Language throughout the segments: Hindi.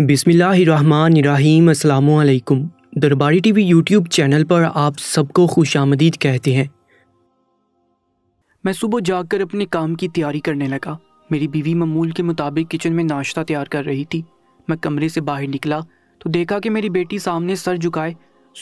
बिसमीम् अल्लाम दरबारी टीवी यूट्यूब चैनल पर आप सबको खुश आमदीद कहते हैं मैं सुबह जाकर अपने काम की तैयारी करने लगा मेरी बीवी ममूल के मुताबिक किचन में नाश्ता तैयार कर रही थी मैं कमरे से बाहर निकला तो देखा कि मेरी बेटी सामने सर झुकाए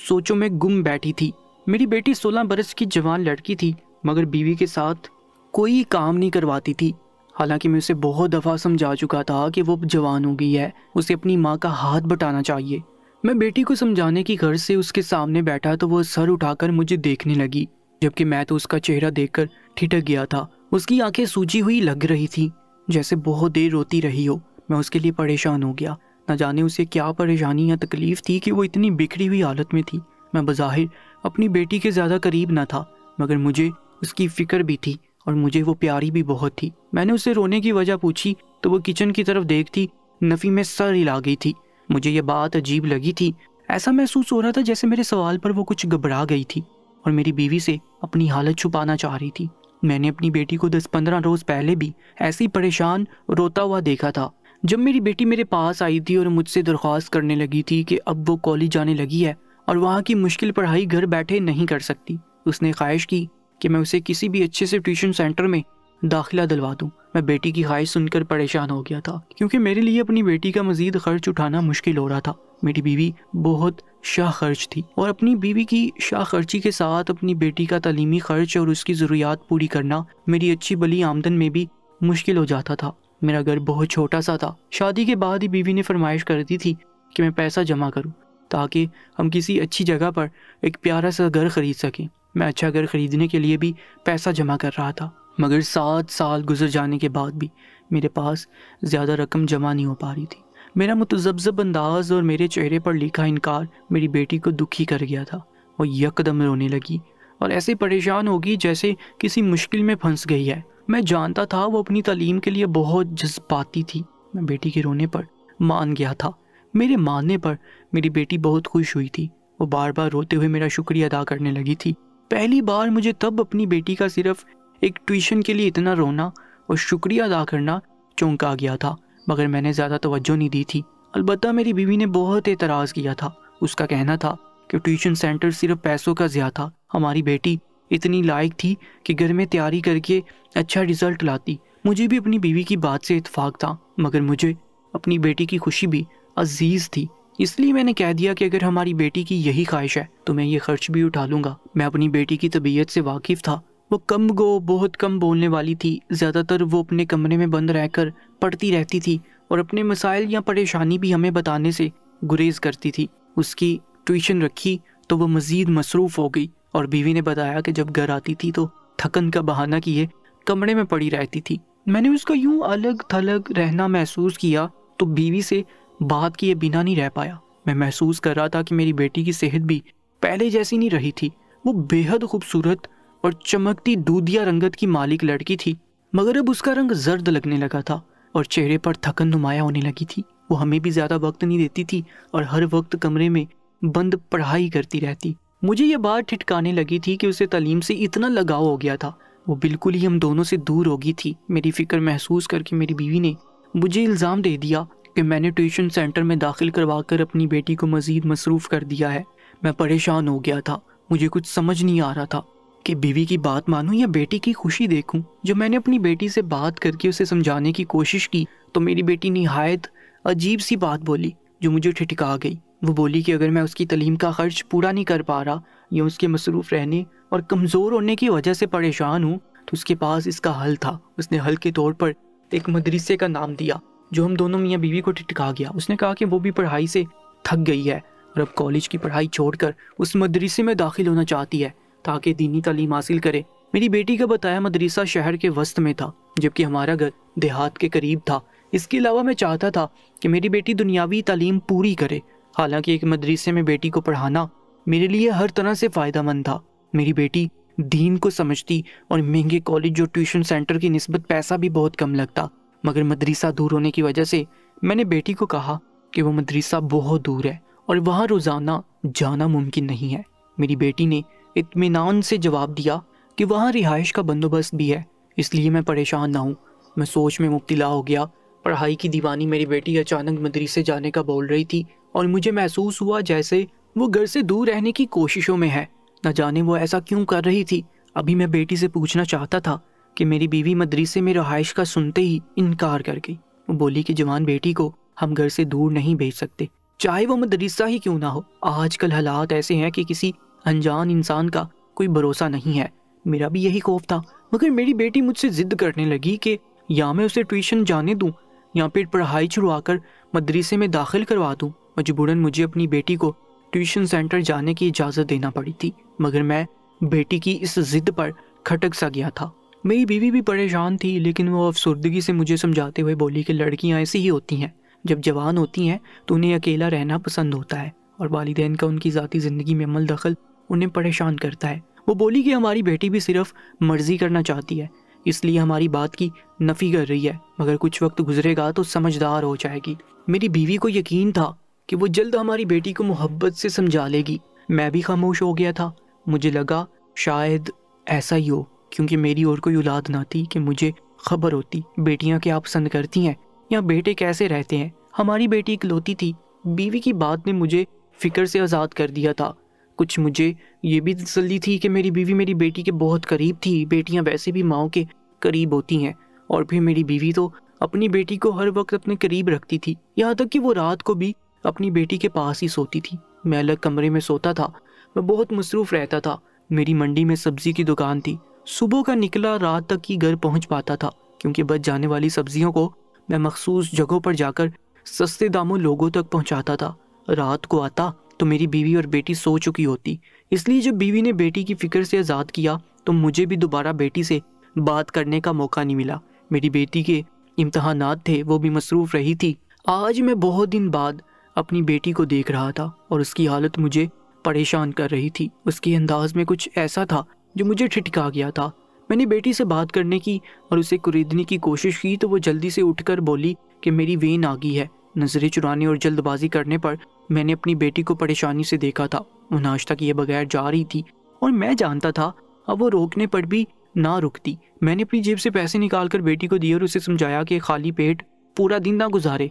सोचों में गुम बैठी थी मेरी बेटी सोलह बरस की जवान लड़की थी मगर बीवी के साथ कोई काम नहीं करवाती थी हालांकि मैं उसे बहुत दफ़ा समझा चुका था कि वो जवान हो गई है उसे अपनी माँ का हाथ बटाना चाहिए मैं बेटी को समझाने की घर से उसके सामने बैठा तो वो सर उठाकर मुझे देखने लगी जबकि मैं तो उसका चेहरा देखकर ठिठक गया था उसकी आंखें सूजी हुई लग रही थी जैसे बहुत देर रोती रही हो मैं उसके लिए परेशान हो गया न जाने उसे क्या परेशानी या तकलीफ थी कि वो इतनी बिखरी हुई हालत में थी मैं बज़ाहिर अपनी बेटी के ज़्यादा करीब ना था मगर मुझे उसकी फ़िक्र भी थी और मुझे वो प्यारी भी बहुत थी मैंने उसे रोने की वजह पूछी तो वो किचन की तरफ देखती नफ़ी में सर हिला गई थी मुझे ये बात अजीब लगी थी ऐसा महसूस हो रहा था जैसे मेरे सवाल पर वो कुछ घबरा गई थी और मेरी बीवी से अपनी हालत छुपाना चाह रही थी मैंने अपनी बेटी को दस पंद्रह रोज़ पहले भी ऐसे ही परेशान रोता हुआ देखा था जब मेरी बेटी मेरे पास आई थी और मुझसे दरख्वास्त करने लगी थी कि अब वो कॉलेज जाने लगी है और वहाँ की मुश्किल पढ़ाई घर बैठे नहीं कर सकती उसने ख्वाहिश की कि मैं उसे किसी भी अच्छे से ट्यूशन सेंटर में दाखिला दिलवा दूँ मैं बेटी की ख्वाहिश सुनकर परेशान हो गया था क्योंकि मेरे लिए अपनी बेटी का मजीद खर्च उठाना मुश्किल हो रहा था मेरी बीवी बहुत शाह खर्च थी और अपनी बीवी की शाह खर्ची के साथ अपनी बेटी का तलीमी खर्च और उसकी ज़रूरियात पूरी करना मेरी अच्छी बली आमदन में भी मुश्किल हो जाता था मेरा घर बहुत छोटा सा था शादी के बाद ही बीवी ने फरमाइश कर दी थी कि मैं पैसा जमा करूँ ताकि हम किसी अच्छी जगह पर एक प्यारा सा घर ख़रीद सकें मैं अच्छा घर ख़रीदने के लिए भी पैसा जमा कर रहा था मगर सात साल गुजर जाने के बाद भी मेरे पास ज़्यादा रकम जमा नहीं हो पा रही थी मेरा मुतजब अंदाज और मेरे चेहरे पर लिखा इनकार मेरी बेटी को दुखी कर गया था वो यकदम रोने लगी और ऐसे परेशान होगी जैसे किसी मुश्किल में फंस गई है मैं जानता था वो अपनी तलीम के लिए बहुत जज्बाती थी मैं बेटी के रोने पर मान गया था मेरे मानने पर मेरी बेटी बहुत खुश हुई थी वो बार बार रोते हुए मेरा शुक्रिया अदा करने लगी थी पहली बार मुझे तब अपनी बेटी का सिर्फ एक ट्यूशन के लिए इतना रोना और शुक्रिया अदा करना चौंका गया था मगर मैंने ज़्यादा तवज्जो नहीं दी थी अलबत्त मेरी बीवी ने बहुत एतराज़ किया था उसका कहना था कि ट्यूशन सेंटर सिर्फ पैसों का ज़्या था हमारी बेटी इतनी लायक थी कि घर में तैयारी करके अच्छा रिज़ल्ट लाती मुझे भी अपनी बीवी की बात से इतफाक़ था मगर मुझे अपनी बेटी की खुशी भी अजीज़ थी इसलिए मैंने कह दिया कि अगर हमारी बेटी की यही ख्वाहिश है तो मैं ये खर्च भी उठा लूँगा मैं अपनी बेटी की तबीयत से वाकिफ़ था वो कम गो बहुत कम बोलने वाली थी ज़्यादातर वो अपने कमरे में बंद रहकर पढ़ती रहती थी और अपने मसाइल या परेशानी भी हमें बताने से गुरेज करती थी उसकी ट्यूशन रखी तो वो मज़ीद मसरूफ़ हो गई और बीवी ने बताया कि जब घर आती थी तो थकन का बहाना किए कमरे में पड़ी रहती थी मैंने उसका यूं अलग थलग रहना महसूस किया तो बीवी से बात किए बिना नहीं रह पाया मैं महसूस कर रहा था कि मेरी बेटी की सेहत भी पहले जैसी नहीं रही थी वो बेहद खूबसूरत और चमकती दूधिया रंगत की मालिक लड़की थी मगर अब उसका रंग जर्द लगने लगा था और चेहरे पर थकन नुमाया होने लगी थी वो हमें भी ज़्यादा वक्त नहीं देती थी और हर वक्त कमरे में बंद पढ़ाई करती रहती मुझे ये बात ठिटकाने लगी थी कि उसे तालीम से इतना लगाव हो गया था वो बिल्कुल ही हम दोनों से दूर हो गई थी मेरी फ़िक्र महसूस करके मेरी बीवी ने मुझे इल्ज़ाम दे दिया मैंने ट्यूशन सेंटर में दाखिल करवाकर अपनी बेटी को मज़ीद मसरूफ़ कर दिया है मैं परेशान हो गया था मुझे कुछ समझ नहीं आ रहा था कि बीवी की बात मानूं या बेटी की खुशी देखूं जब मैंने अपनी बेटी से बात करके उसे समझाने की कोशिश की तो मेरी बेटी नहायत अजीब सी बात बोली जो मुझे ठिठका गई वो बोली कि अगर मैं उसकी तलीम का खर्च पूरा नहीं कर पा रहा या उसके मसरूफ़ रहने और कमज़ोर होने की वजह से परेशान हूँ तो उसके पास इसका हल था उसने हल के तौर पर एक मदरसे का नाम दिया जो हम दोनों मियाँ बीवी को टिटका गया उसने कहा कि वो भी पढ़ाई से थक गई है और अब कॉलेज की पढ़ाई छोड़कर उस मदरसे में दाखिल होना चाहती है ताकि दीनी तालीम हासिल करे मेरी बेटी का बताया मदरसा शहर के वस्त में था जबकि हमारा घर देहात के करीब था इसके अलावा मैं चाहता था कि मेरी बेटी दुनियावी तालीम पूरी करे हालांकि एक मदरसे में बेटी को पढ़ाना मेरे लिए हर तरह से फ़ायदा मंद था मेरी बेटी दीन को समझती और महंगे कॉलेज और ट्यूशन सेंटर की नस्बत पैसा भी बहुत कम लगता मगर मदरसा दूर होने की वजह से मैंने बेटी को कहा कि वो मदरसा बहुत दूर है और वहाँ रोज़ाना जाना मुमकिन नहीं है मेरी बेटी ने इतमान से जवाब दिया कि वहाँ रिहाइश का बंदोबस्त भी है इसलिए मैं परेशान ना हूँ मैं सोच में मुबतला हो गया पढ़ाई की दीवानी मेरी बेटी अचानक मदरसे जाने का बोल रही थी और मुझे महसूस हुआ जैसे वो घर से दूर रहने की कोशिशों में है न जाने वो ऐसा क्यों कर रही थी अभी मैं बेटी से पूछना चाहता था कि मेरी बीवी मदरसे में रहाइश का सुनते ही इनकार कर गई वो बोली कि जवान बेटी को हम घर से दूर नहीं भेज सकते चाहे वो मदरसा ही क्यों ना हो आजकल हालात ऐसे हैं कि किसी अनजान इंसान का कोई भरोसा नहीं है मेरा भी यही खौफ था मगर मेरी बेटी मुझसे ज़िद करने लगी कि या मैं उसे ट्यूशन जाने दूँ या फिर पढ़ाई छुड़वा कर मदरसे में दाखिल करवा दूँ मजबूरन मुझे अपनी बेटी को ट्यूशन सेंटर जाने की इजाज़त देना पड़ी थी मगर मैं बेटी की इस ज़िद पर खटक सा गया था मेरी बीवी भी परेशान थी लेकिन वो अफसरदगी से मुझे समझाते हुए बोली कि लड़कियाँ ऐसी ही होती हैं जब जवान होती हैं तो उन्हें अकेला रहना पसंद होता है और वालदेन का उनकी ज़ाती ज़िंदगी में अमल दखल उन्हें परेशान करता है वो बोली कि हमारी बेटी भी सिर्फ मर्ज़ी करना चाहती है इसलिए हमारी बात की नफ़ी कर रही है मगर कुछ वक्त गुजरेगा तो समझदार हो जाएगी मेरी बीवी को यकीन था कि वो जल्द हमारी बेटी को मोहब्बत से समझा लेगी मैं भी खामोश हो गया था मुझे लगा शायद ऐसा ही हो क्योंकि मेरी और कोई औलाद ना थी कि मुझे खबर होती बेटियां क्या पसंद करती हैं या बेटे कैसे रहते हैं हमारी बेटी इकलौती थी बीवी की बात ने मुझे फ़िक्र से आज़ाद कर दिया था कुछ मुझे ये भी तसली थी कि मेरी बीवी मेरी बेटी के बहुत करीब थी बेटियां वैसे भी माओ के करीब होती हैं और फिर मेरी बीवी तो अपनी बेटी को हर वक्त अपने करीब रखती थी यहाँ तक कि वो रात को भी अपनी बेटी के पास ही सोती थी मैं अलग कमरे में सोता था मैं बहुत मसरूफ़ रहता था मेरी मंडी में सब्ज़ी की दुकान थी सुबह का निकला रात तक ही घर पहुंच पाता था क्योंकि बच जाने वाली सब्जियों को मैं मखसूस जगहों पर जाकर सस्ते दामों लोगों तक पहुंचाता था रात को आता तो मेरी बीवी और बेटी सो चुकी होती इसलिए जब बीवी ने बेटी की फ़िक्र से आज़ाद किया तो मुझे भी दोबारा बेटी से बात करने का मौका नहीं मिला मेरी बेटी के इम्तहान थे वो भी मसरूफ़ रही थी आज मैं बहुत दिन बाद अपनी बेटी को देख रहा था और उसकी हालत मुझे परेशान कर रही थी उसके अंदाज में कुछ ऐसा था जो मुझे ठिठका गया था मैंने बेटी से बात करने की और उसे कुरीदने की कोशिश की तो वो जल्दी से उठकर बोली कि मेरी वेन आ गई है नज़रें चुराने और जल्दबाजी करने पर मैंने अपनी बेटी को परेशानी से देखा था वो नाश्ता किए बगैर जा रही थी और मैं जानता था अब वो रोकने पर भी ना रुकती मैंने अपनी जेब से पैसे निकाल कर बेटी को दिए और उसे समझाया कि खाली पेट पूरा दिन ना गुजारे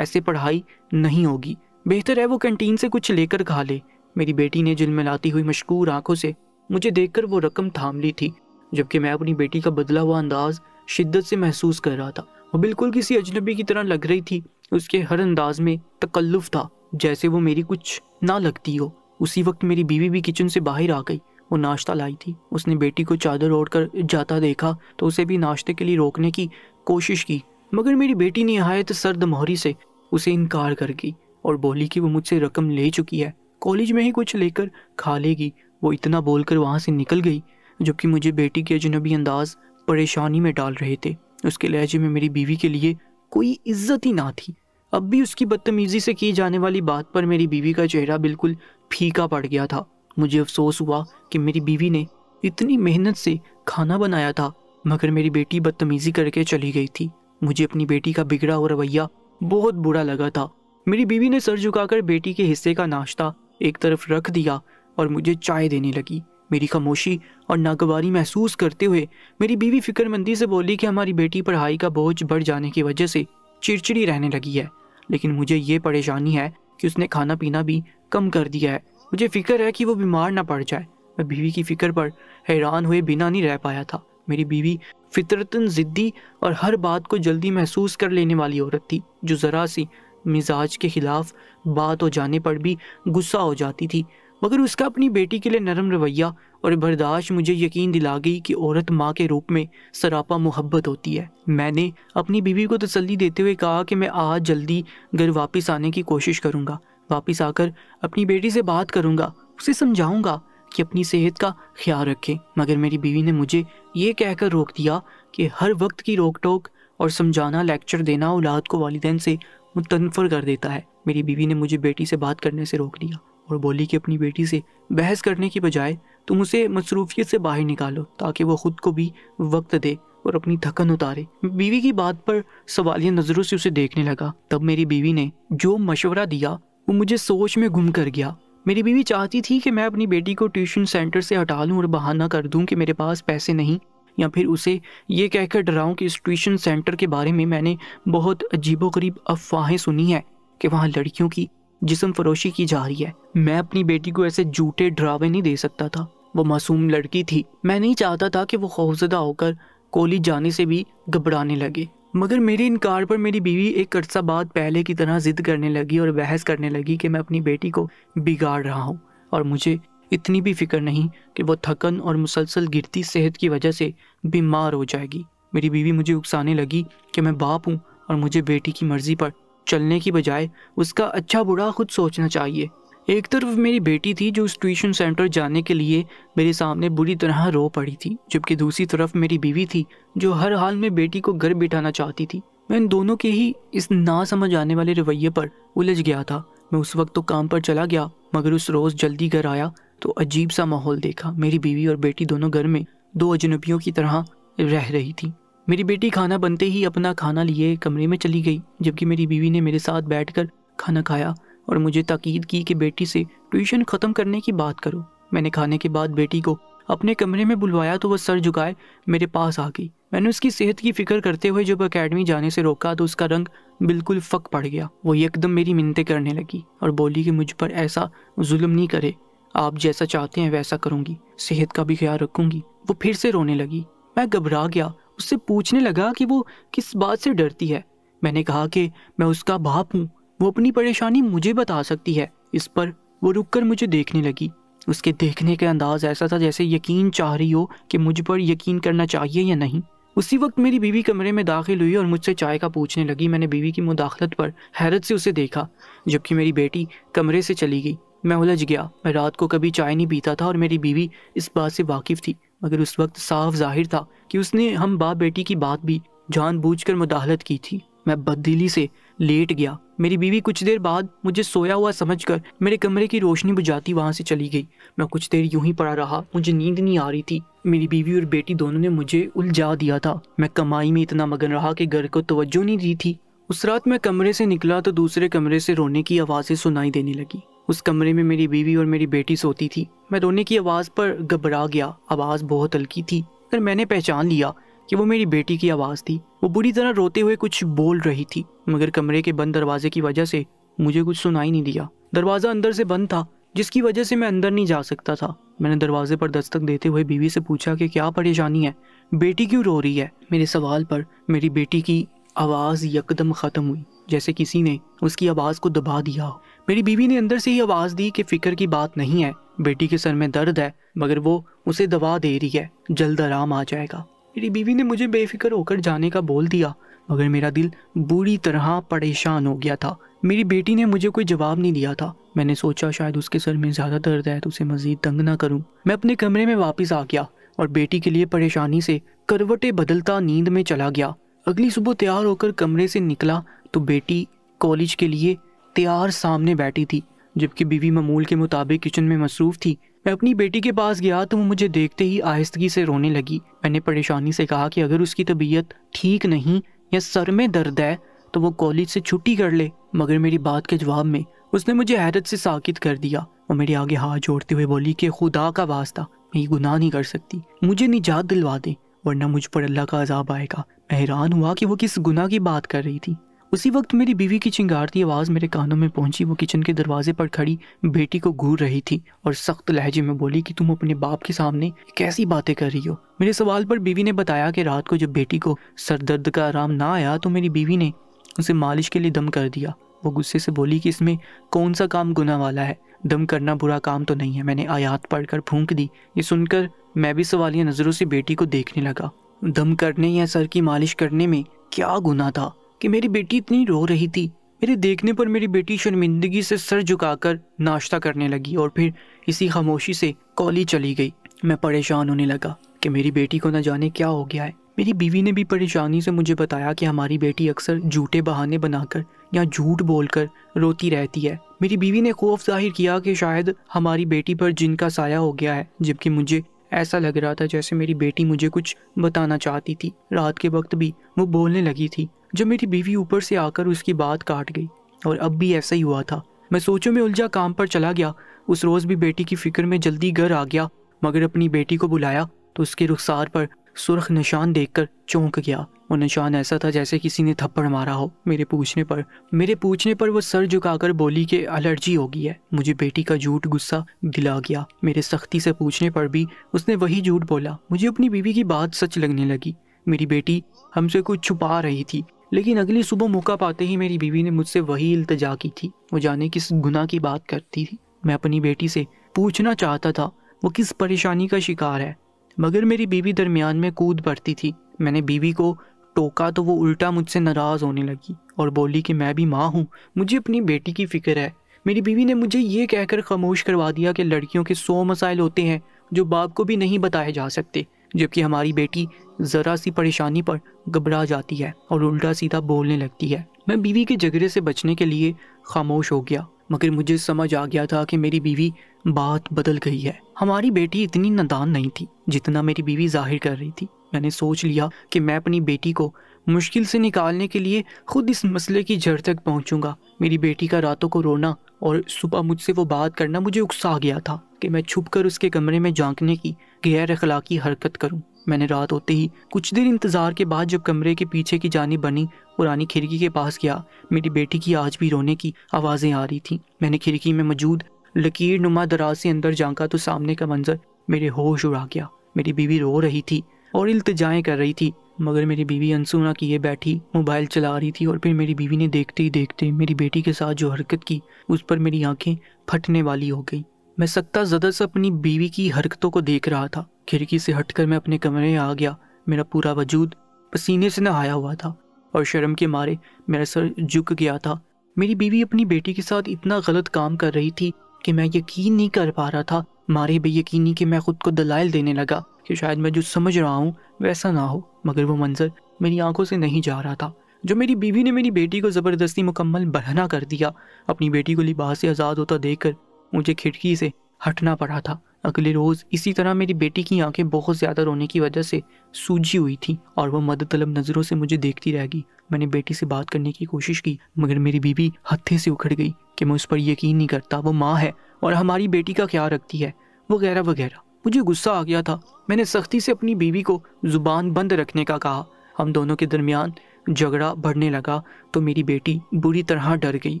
ऐसे पढ़ाई नहीं होगी बेहतर है वो कैंटीन से कुछ लेकर खा ले मेरी बेटी ने जिलमिलाती हुई मशहूर आंखों से मुझे देखकर वो रकम थाम ली थी जबकि मैं अपनी बेटी का बदला हुआ अंदाज शिद्दत से महसूस कर रहा था वो बिल्कुल किसी अजनबी की तरह लग रही थी उसके हर अंदाज में तकल्लुफ था जैसे वो मेरी कुछ ना लगती हो उसी वक्त मेरी बीवी भी किचन से बाहर आ गई वो नाश्ता लाई थी उसने बेटी को चादर ओढ़ कर जाता देखा तो उसे भी नाश्ते के लिए रोकने की कोशिश की मगर मेरी बेटी नहायत सर्द मोहरी से उसे इनकार कर गई और बोली कि वो मुझसे रकम ले चुकी है कॉलेज में ही कुछ लेकर खा लेगी वो इतना बोलकर वहाँ से निकल गई जबकि मुझे बेटी के अजनबी अंदाज परेशानी में डाल रहे थे उसके लहजे में मेरी बीवी के लिए कोई इज्जत ही ना थी अब भी उसकी बदतमीजी से की जाने वाली बात पर मेरी बीवी का चेहरा बिल्कुल फीका पड़ गया था मुझे अफसोस हुआ कि मेरी बीवी ने इतनी मेहनत से खाना बनाया था मगर मेरी बेटी बदतमीजी करके चली गई थी मुझे अपनी बेटी का बिगड़ा हुआ रवैया बहुत बुरा लगा था मेरी बीवी ने सर झुकाकर बेटी के हिस्से का नाश्ता एक तरफ रख दिया और मुझे चाय देने लगी मेरी खामोशी और नागवारी महसूस करते हुए मेरी बीवी फिक्रमंदी से बोली कि हमारी बेटी पढ़ाई का बोझ बढ़ जाने की वजह से चिड़चिड़ी रहने लगी है लेकिन मुझे ये परेशानी है कि उसने खाना पीना भी कम कर दिया है मुझे फिक्र है कि वो बीमार ना पड़ जाए मैं बीवी की फिक्र पर हैरान हुए बिना नहीं रह पाया था मेरी बीवी फितरतन ज़िद्दी और हर बात को जल्दी महसूस कर लेने वाली औरत थी जो ज़रा सी मिजाज के ख़िलाफ़ बात हो जाने पर भी गुस्सा हो जाती थी मगर उसका अपनी बेटी के लिए नरम रवैया और बर्दाश्त मुझे यकीन दिला गई कि औरत माँ के रूप में सरापा मोहब्बत होती है मैंने अपनी बीवी को तसली देते हुए कहा कि मैं आज जल्दी घर वापस आने की कोशिश करूँगा वापस आकर अपनी बेटी से बात करूँगा उसे समझाऊँगा कि अपनी सेहत का ख्याल रखें मगर मेरी बीवी ने मुझे ये कहकर रोक दिया कि हर वक्त की रोक टोक और समझाना लेक्चर देना औलाद को वालदे से मुतनफर कर देता है मेरी बीवी ने मुझे बेटी से बात करने से रोक दिया और बोली कि अपनी बेटी से बहस करने की बजाय तुम उसे मसरूफियत से बाहर निकालो ताकि वो ख़ुद को भी वक्त दे और अपनी थकन उतारे बीवी की बात पर सवालिया नज़रों से उसे देखने लगा तब मेरी बीवी ने जो मशवरा दिया वो मुझे सोच में गुम कर गया मेरी बीवी चाहती थी कि मैं अपनी बेटी को ट्यूशन सेंटर से हटा लूं और बहाना कर दूं कि मेरे पास पैसे नहीं या फिर उसे ये कहकर डराऊं कि इस ट्यूशन सेंटर के बारे में मैंने बहुत अजीबोगरीब अफवाहें सुनी हैं कि वहाँ लड़कियों की जिसम फरोशी की जा रही है मैं अपनी बेटी को ऐसे झूठे डरावे नहीं दे सकता था वो मासूम लड़की थी मैं नहीं चाहता था कि वो खौफजदा होकर कोली जाने से भी घबराने लगे मगर मेरे इनकार पर मेरी बीवी एक अर्सा बाद पहले की तरह जिद करने लगी और बहस करने लगी कि मैं अपनी बेटी को बिगाड़ रहा हूँ और मुझे इतनी भी फिक्र नहीं कि वो थकन और मुसलसल गिरती सेहत की वजह से बीमार हो जाएगी मेरी बीवी मुझे उकसाने लगी कि मैं बाप हूँ और मुझे बेटी की मर्ज़ी पर चलने की बजाय उसका अच्छा बुरा खुद सोचना चाहिए एक तरफ मेरी बेटी थी जो उस ट्यूशन सेंटर जाने के लिए मेरे सामने बुरी तरह रो पड़ी थी जबकि दूसरी तरफ मेरी बीवी थी जो हर हाल में बेटी को घर बिठाना चाहती थी मैं इन दोनों के ही इस ना समझ आने वाले रवैये पर उलझ गया था मैं उस वक्त तो काम पर चला गया मगर उस रोज़ जल्दी घर आया तो अजीब सा माहौल देखा मेरी बीवी और बेटी दोनों घर में दो अजनबियों की तरह रह रही थी मेरी बेटी खाना बनते ही अपना खाना लिए कमरे में चली गई जबकि मेरी बीवी ने मेरे साथ बैठकर खाना खाया और मुझे ताकीद की कि बेटी से ट्यूशन ख़त्म करने की बात करो मैंने खाने के बाद बेटी को अपने कमरे में बुलवाया तो वह सर झुकाए मेरे पास आ गई मैंने उसकी सेहत की फ़िक्र करते हुए जब अकेडमी जाने से रोका तो उसका रंग बिल्कुल फ़क पड़ गया वो एकदम मेरी मिनतें करने लगी और बोली कि मुझ पर ऐसा जुल्म नहीं करे आप जैसा चाहते हैं वैसा करूँगी सेहत का भी ख्याल रखूंगी वो फिर से रोने लगी मैं घबरा गया उससे पूछने लगा कि वो किस बात से डरती है मैंने कहा कि मैं उसका बाप हूँ वो अपनी परेशानी मुझे बता सकती है इस पर वो रुककर मुझे देखने लगी उसके देखने का अंदाज ऐसा था जैसे यकीन चाह रही हो कि मुझ पर यकीन करना चाहिए या नहीं उसी वक्त मेरी बीवी कमरे में दाखिल हुई और मुझसे चाय का पूछने लगी मैंने बीवी की मुदाखलत पर हैरत से उसे देखा जबकि मेरी बेटी कमरे से चली गई मैं उलझ गया मैं रात को कभी चाय नहीं पीता था और मेरी बीवी इस बात से वाकिफ़ थी मगर उस वक्त साफ जाहिर था कि उसने हम बाप बेटी की बात भी जानबूझकर मुदाहलत की थी मैं बददिली से लेट गया मेरी बीवी कुछ देर बाद मुझे सोया हुआ समझकर मेरे कमरे की रोशनी बुझाती वहाँ से चली गई मैं कुछ देर यूं ही पड़ा रहा मुझे नींद नहीं आ रही थी मेरी बीवी और बेटी दोनों ने मुझे उलझा दिया था मैं कमाई में इतना मगन रहा कि घर को तवज्जो नहीं दी थी उस रात मैं कमरे से निकला तो दूसरे कमरे से रोने की आवाज़ें सुनाई देने लगी उस कमरे में मेरी बीवी और मेरी बेटी सोती थी मैं रोने की आवाज़ पर घबरा गया आवाज़ बहुत हल्की थी पर मैंने पहचान लिया कि वो मेरी बेटी की आवाज़ थी वो बुरी तरह रोते हुए कुछ बोल रही थी मगर कमरे के बंद दरवाजे की वजह से मुझे कुछ सुनाई नहीं दिया दरवाज़ा अंदर से बंद था जिसकी वजह से मैं अंदर नहीं जा सकता था मैंने दरवाजे पर दस्तक देते हुए बीवी से पूछा कि क्या परेशानी है बेटी क्यों रो रही है मेरे सवाल पर मेरी बेटी की आवाज़ यकदम ख़त्म हुई जैसे किसी ने उसकी आवाज़ को दबा दिया हो मेरी बीवी ने अंदर से ही आवाज़ दी कि फिक्र की बात नहीं है बेटी के सर में दर्द है मगर वो उसे दवा दे रही है जल्द आराम आ जाएगा मेरी बीवी ने मुझे बेफिक्र होकर जाने का बोल दिया मगर मेरा दिल बुरी तरह परेशान हो गया था मेरी बेटी ने मुझे कोई जवाब नहीं दिया था मैंने सोचा शायद उसके सर में ज़्यादा दर्द है तो उसे मज़ीद तंग ना करूँ मैं अपने कमरे में वापस आ गया और बेटी के लिए परेशानी से करवटें बदलता नींद में चला गया अगली सुबह तैयार होकर कमरे से निकला तो बेटी कॉलेज के लिए तैयार सामने बैठी थी जबकि बीवी ममूल के मुताबिक किचन में मसरूफ थी मैं अपनी बेटी के पास गया तो वो मुझे देखते ही आहिस्तगी से रोने लगी मैंने परेशानी से कहा कि अगर उसकी तबीयत ठीक नहीं या सर में दर्द है तो वो कॉलेज से छुट्टी कर ले मगर मेरी बात के जवाब में उसने मुझे हैरत से साकित कर दिया और मेरे आगे हाथ जोड़ते हुए बोली कि खुदा का वास्ता मैं ये गुनाह नहीं कर सकती मुझे निजात दिलवा दे वरना मुझ पर अल्लाह का अजाब आएगा मैं हैरान हुआ कि वो किस गुनाह की बात कर रही थी उसी वक्त मेरी बीवी की चिंगारती आवाज़ मेरे कानों में पहुंची वो किचन के दरवाजे पर खड़ी बेटी को घूर रही थी और सख्त लहजे में बोली कि तुम अपने बाप के सामने कैसी बातें कर रही हो मेरे सवाल पर बीवी ने बताया कि रात को जब बेटी को सर दर्द का आराम ना आया तो मेरी बीवी ने उसे मालिश के लिए दम कर दिया वो गुस्से से बोली कि इसमें कौन सा काम गुना वाला है दम करना बुरा काम तो नहीं है मैंने आयात पढ़कर फूंक दी ये सुनकर मैं भी सवालिया नज़रों से बेटी को देखने लगा दम करने या सर की मालिश करने में क्या गुना था कि मेरी बेटी इतनी रो रही थी मेरे देखने पर मेरी बेटी शर्मिंदगी से सर झुकाकर नाश्ता करने लगी और फिर इसी खामोशी से कॉली चली गई मैं परेशान होने लगा कि मेरी बेटी को न जाने क्या हो गया है मेरी बीवी ने भी परेशानी से मुझे बताया कि हमारी बेटी अक्सर झूठे बहाने बनाकर या झूठ बोलकर रोती रहती है मेरी बीवी ने खौफ जाहिर किया कि शायद हमारी बेटी पर जिन का साया हो गया है जबकि मुझे ऐसा लग रहा था जैसे मेरी बेटी मुझे कुछ बताना चाहती थी रात के वक्त भी वो बोलने लगी थी जब मेरी बीवी ऊपर से आकर उसकी बात काट गई और अब भी ऐसा ही हुआ था मैं सोचों में उलझा काम पर चला गया उस रोज़ भी बेटी की फिक्र में जल्दी घर आ गया मगर अपनी बेटी को बुलाया तो उसके रुखसार पर सुरख निशान देखकर चौंक गया वो निशान ऐसा था जैसे किसी ने थप्पड़ मारा हो मेरे पूछने पर मेरे पूछने पर वो सर झुकाकर बोली कि एलर्जी हो गई है मुझे बेटी का झूठ गुस्सा दिला गया मेरे सख्ती से पूछने पर भी उसने वही झूठ बोला मुझे अपनी बीवी की बात सच लगने लगी मेरी बेटी हमसे कुछ छुपा रही थी लेकिन अगली सुबह मौका पाते ही मेरी बीवी ने मुझसे वही इल्तजा की थी वो जाने किस गुना की बात करती थी मैं अपनी बेटी से पूछना चाहता था वो किस परेशानी का शिकार है मगर मेरी बीवी दरमियान में कूद पड़ती थी मैंने बीवी को टोका तो वो उल्टा मुझसे नाराज़ होने लगी और बोली कि मैं भी माँ हूँ मुझे अपनी बेटी की फ़िक्र है मेरी बीवी ने मुझे ये कहकर खामोश करवा दिया कि लड़कियों के सौ मसाइल होते हैं जो बाप को भी नहीं बताए जा सकते जबकि हमारी बेटी ज़रा सी परेशानी पर घबरा जाती है और उल्टा सीधा बोलने लगती है मैं बीवी के झगड़े से बचने के लिए खामोश हो गया मगर मुझे समझ आ गया था कि मेरी बीवी बात बदल गई है हमारी बेटी इतनी नदान नहीं थी जितना मेरी बीवी जाहिर कर रही थी मैंने सोच लिया कि मैं अपनी बेटी को मुश्किल से निकालने के लिए खुद इस मसले की जड़ तक पहुंचूंगा मेरी बेटी का रातों को रोना और सुबह मुझसे वो बात करना मुझे उकसा गया था कि मैं छुपकर उसके कमरे में झांकने की गैर अखलाकी हरकत करूं मैंने रात होते ही कुछ देर इंतज़ार के बाद जब कमरे के पीछे की जानी बनी पुरानी खिड़की के पास गया मेरी बेटी की आज भी रोने की आवाज़ें आ रही थी मैंने खिड़की में मौजूद लकीर नुमा दराज से अंदर झांका तो सामने का मंजर मेरे होश उड़ा गया मेरी बीवी रो रही थी और इल्तजाएं कर रही थी मगर मेरी बीवी अनसुना किए बैठी मोबाइल चला रही थी और फिर मेरी बीवी ने देखते ही देखते मेरी बेटी के साथ जो हरकत की उस पर मेरी आंखें फटने वाली हो गई मैं सकता जदर से अपनी बीवी की हरकतों को देख रहा था खिड़की से हटकर मैं अपने कमरे आ गया मेरा पूरा वजूद पसीने से नहाया हुआ था और शर्म के मारे मेरा सर झुक गया था मेरी बीवी अपनी बेटी के साथ इतना गलत काम कर रही थी कि मैं यकीन नहीं कर पा रहा था मारे बेयकीनी कि मैं खुद को दलाइल देने लगा कि शायद मैं जो समझ रहा हूँ वैसा ना हो मगर वो मंज़र मेरी आंखों से नहीं जा रहा था जो मेरी बीवी ने मेरी बेटी को ज़बरदस्ती मुकम्मल बढ़ना कर दिया अपनी बेटी को लिबास से आज़ाद होता देखकर मुझे खिड़की से हटना पड़ा था अगले रोज़ इसी तरह मेरी बेटी की आंखें बहुत ज़्यादा रोने की वजह से सूजी हुई थी और वह मदद तलब नज़रों से मुझे देखती रह गई मैंने बेटी से बात करने की कोशिश की मगर मेरी बीवी हत्थे से उखड़ गई कि मैं उस पर यकीन नहीं करता वो माँ है और हमारी बेटी का क्या रखती है वगैरह वगैरह मुझे गुस्सा आ गया था मैंने सख्ती से अपनी बीवी को ज़ुबान बंद रखने का कहा हम दोनों के दरमियान झगड़ा बढ़ने लगा तो मेरी बेटी बुरी तरह डर गई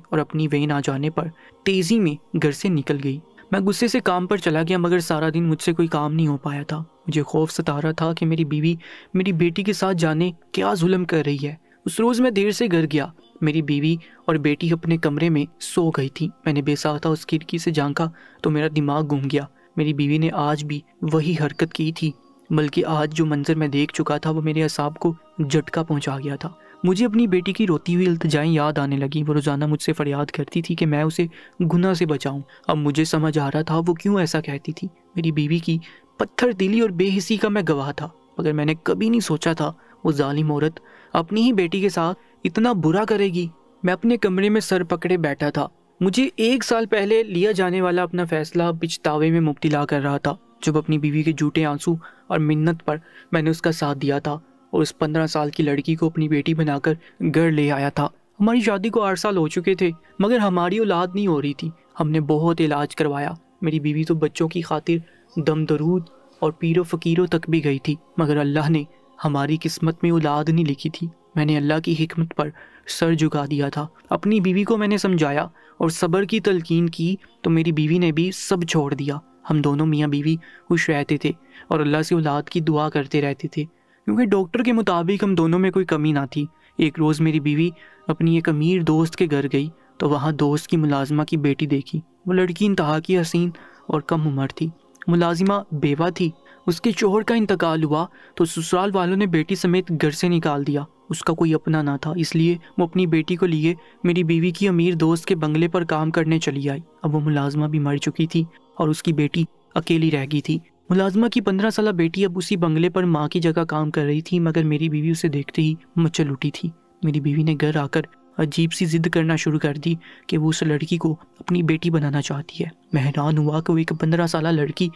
और अपनी वेन आ जाने पर तेज़ी में घर से निकल गई मैं गुस्से से काम पर चला गया मगर सारा दिन मुझसे कोई काम नहीं हो पाया था मुझे खौफ सता रहा था कि मेरी बीवी मेरी बेटी के साथ जाने क्या जुल्म कर रही है उस रोज़ मैं देर से घर गया मेरी बीवी और बेटी अपने कमरे में सो गई थी मैंने बेसाख्ता उस खिड़की से झांका तो मेरा दिमाग घूम गया मेरी बीवी ने आज भी वही हरकत की थी बल्कि आज जो मंजर मैं देख चुका था वो मेरे असाब को झटका पहुंचा गया था मुझे अपनी बेटी की रोती हुई अल्तजाएँ याद आने लगी वो रोज़ाना मुझसे फरियाद करती थी कि मैं उसे गुना से बचाऊं अब मुझे समझ आ रहा था वो क्यों ऐसा कहती थी मेरी बीवी की पत्थर दिली और बेहिसी का मैं गवाह था मगर मैंने कभी नहीं सोचा था वो जालिम औरत अपनी ही बेटी के साथ इतना बुरा करेगी मैं अपने कमरे में सर पकड़े बैठा था मुझे एक साल पहले लिया जाने वाला अपना फैसला पिछतावे में मुबतला कर रहा था जब अपनी बीवी के झूठे आंसू और मिन्नत पर मैंने उसका साथ दिया था और उस पंद्रह साल की लड़की को अपनी बेटी बनाकर घर ले आया था हमारी शादी को आठ साल हो चुके थे मगर हमारी औलाद नहीं हो रही थी हमने बहुत इलाज करवाया मेरी बीवी तो बच्चों की खातिर दम दरूद और पीरों फ़कीरों तक भी गई थी मगर अल्लाह ने हमारी किस्मत में औलाद नहीं लिखी थी मैंने अल्लाह की हमत पर सर झुका दिया था अपनी बीवी को मैंने समझाया और सब्र की तलकीन की तो मेरी बीवी ने भी सब छोड़ दिया हम दोनों मियाँ बीवी खुश रहते थे और अल्लाह से औलाद की दुआ करते रहते थे क्योंकि डॉक्टर के मुताबिक हम दोनों में कोई कमी ना थी एक रोज़ मेरी बीवी अपनी एक अमीर दोस्त के घर गई तो वहाँ दोस्त की मुलाजमा की बेटी देखी वो लड़की इंतहा की हसीन और कम उम्र थी मुलाजिमा बेवा थी उसके चोहर का इंतकाल हुआ तो ससुराल वालों ने बेटी समेत घर से निकाल दिया उसका कोई अपना ना था इसलिए वो अपनी बेटी को लिए मेरी बीवी की अमीर दोस्त के बंगले पर काम करने चली आई अब वो मुलाजमा भी मर चुकी थी और उसकी बेटी अकेली रह गई थी मुलाजमा की पंद्रह साल बेटी अब उसी बंगले पर माँ की जगह काम कर रही थी मगर मेरी बीवी उसे देखते ही मचल उठी थी मेरी बीवी ने घर आकर अजीब सी जिद करना शुरू कर दी कि वो उस लड़की को अपनी बेटी बनाना चाहती है मैं हैरान हुआ कि वो एक पंद्रह साल लड़की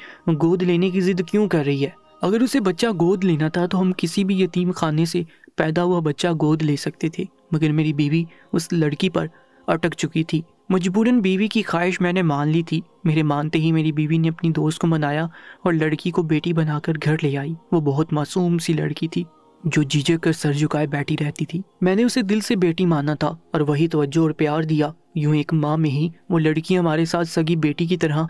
गोद लेने की जिद क्यों कर रही है अगर उसे बच्चा गोद लेना था तो हम किसी भी यतीम खाने से पैदा हुआ बच्चा गोद ले सकते थे मगर मेरी बीवी उस लड़की पर अटक चुकी थी मजबूरन बीवी की ख्वाहिश मैंने मान ली थी मेरे मानते ही मेरी बीवी ने अपनी दोस्त को मनाया और लड़की को बेटी बनाकर घर ले आई वो बहुत मासूम सी लड़की थी जो जीजे कर सर झुकाए बैठी रहती थी मैंने उसे दिल से बेटी माना था और वही तवज्जो और प्यार दिया यूं एक माँ में ही वो लड़की हमारे साथ सगी बेटी की तरह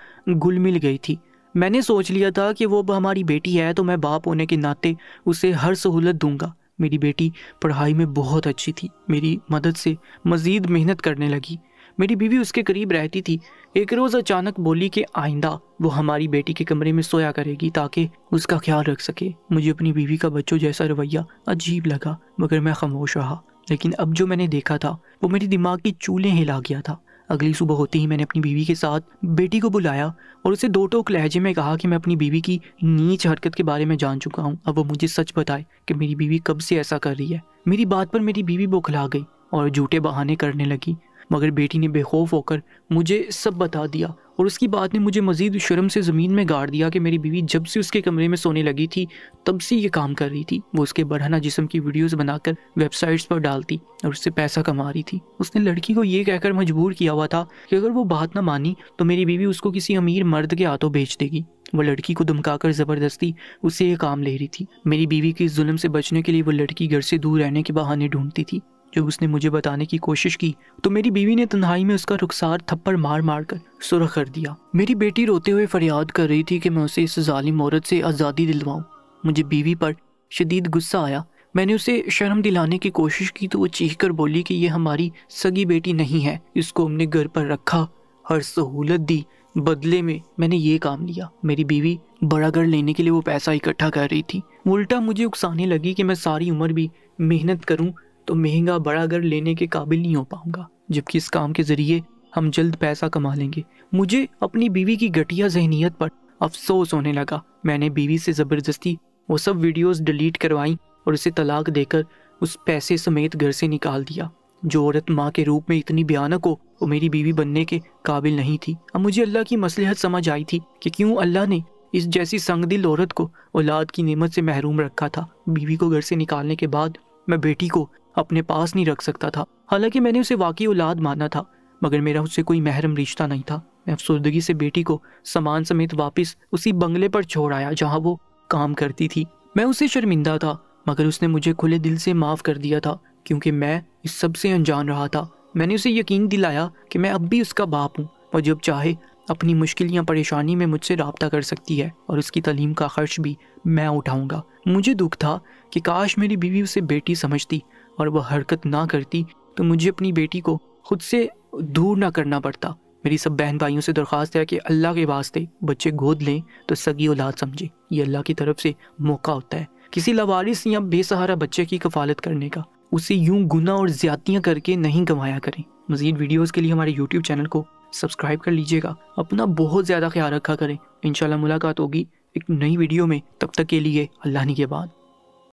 गुल मिल गई थी मैंने सोच लिया था कि वो हमारी बेटी है तो मैं बाप होने के नाते उसे हर सहूलत दूंगा मेरी बेटी पढ़ाई में बहुत अच्छी थी मेरी मदद से मज़ीद मेहनत करने लगी मेरी बीवी उसके करीब रहती थी एक रोज़ अचानक बोली कि आइंदा वो हमारी बेटी के कमरे में सोया करेगी ताकि उसका ख्याल रख सके मुझे अपनी बीवी का बच्चों जैसा रवैया अजीब लगा मगर मैं खामोश रहा लेकिन अब जो मैंने देखा था वो मेरे दिमाग की चूल्हे हिला गया था अगली सुबह होते ही मैंने अपनी बीवी के साथ बेटी को बुलाया और उसे दो टोक लहजे में कहा कि मैं अपनी बीवी की नीच हरकत के बारे में जान चुका हूँ अब वो मुझे सच बताए कि मेरी बीवी कब से ऐसा कर रही है मेरी बात पर मेरी बीवी बौखला गई और झूठे बहाने करने लगी मगर बेटी ने बेखौफ होकर मुझे सब बता दिया और उसकी बात ने मुझे मज़ीद शर्म से ज़मीन में गाड़ दिया कि मेरी बीवी जब से उसके कमरे में सोने लगी थी तब से ये काम कर रही थी वो उसके बढ़ाना जिसम की वीडियोस बनाकर वेबसाइट्स पर डालती और उससे पैसा कमा रही थी उसने लड़की को ये कहकर मजबूर किया हुआ था कि अगर वो बात ना मानी तो मेरी बीवी उसको किसी अमीर मर्द के हाथों बेच देगी वो लड़की को धमकाकर ज़बरदस्ती उससे ये काम ले रही थी मेरी बीवी के जुल्म से बचने के लिए वो लड़की घर से दूर रहने के बहाने ढूंढती थी जब उसने मुझे बताने की कोशिश की तो मेरी बीवी ने तन्हाई में उसका रुखसार थप्पड़ मार मार कर सुरख कर दिया मेरी बेटी रोते हुए फरियाद कर रही थी कि मैं उसे इस जालिम औरत से आज़ादी दिलवाऊं मुझे बीवी पर शदीद गुस्सा आया मैंने उसे शर्म दिलाने की कोशिश की तो वो चीख कर बोली कि यह हमारी सगी बेटी नहीं है इसको हमने घर पर रखा हर सहूलत दी बदले में मैंने ये काम लिया मेरी बीवी बड़ा घर लेने के लिए वो पैसा इकट्ठा कर रही थी उल्टा मुझे उकसाने लगी कि मैं सारी उम्र भी मेहनत करूं तो महंगा बड़ा घर लेने के काबिल नहीं हो पाऊंगा जबकि इस काम के ज़रिए हम जल्द पैसा कमा लेंगे मुझे अपनी बीवी की घटिया जहनीत पर अफसोस होने लगा मैंने बीवी से ज़बरदस्ती वो सब वीडियोस डिलीट करवाई और उसे तलाक देकर उस पैसे समेत घर से निकाल दिया जो औरत माँ के रूप में इतनी भयानक हो वो मेरी बीवी बनने के काबिल नहीं थी अब मुझे अल्लाह की मसलहत समझ आई थी कि क्यों अल्लाह ने इस जैसी संगदिल औरत को औलाद की नेमत से महरूम रखा था बीवी को घर से निकालने के बाद मैं बेटी को अपने पास नहीं रख सकता था हालांकि मैंने उसे वाकई औलाद माना था मगर मेरा उससे कोई महरम रिश्ता नहीं था मैं अफसरदगी से बेटी को सामान समेत वापस उसी बंगले पर छोड़ आया जहाँ वो काम करती थी मैं उसे शर्मिंदा था मगर उसने मुझे खुले दिल से माफ़ कर दिया था क्योंकि मैं इस सब से अनजान रहा था मैंने उसे यकीन दिलाया कि मैं अब भी उसका बाप हूँ और जब चाहे अपनी मुश्किल या परेशानी में मुझसे रबता कर सकती है और उसकी तलीम का खर्च भी मैं उठाऊंगा मुझे दुख था कि काश मेरी बीवी उसे बेटी समझती और वह हरकत ना करती तो मुझे अपनी बेटी को खुद से दूर ना करना पड़ता मेरी सब बहन भाइयों से दरख्वास्त है कि अल्लाह के वास्ते बच्चे गोद लें तो सगी औलाद समझें ये अल्लाह की तरफ से मौका होता है किसी लवारिस या बेसहारा बच्चे की कफालत करने का उसे यूं गुना और ज्यादतियाँ करके नहीं गंवाया करें मजीद वीडियोज़ के लिए हमारे यूट्यूब चैनल को सब्सक्राइब कर लीजिएगा अपना बहुत ज़्यादा ख्याल रखा करें इन मुलाकात होगी एक नई वीडियो में तब तक के लिए अल्लाह ने के बाद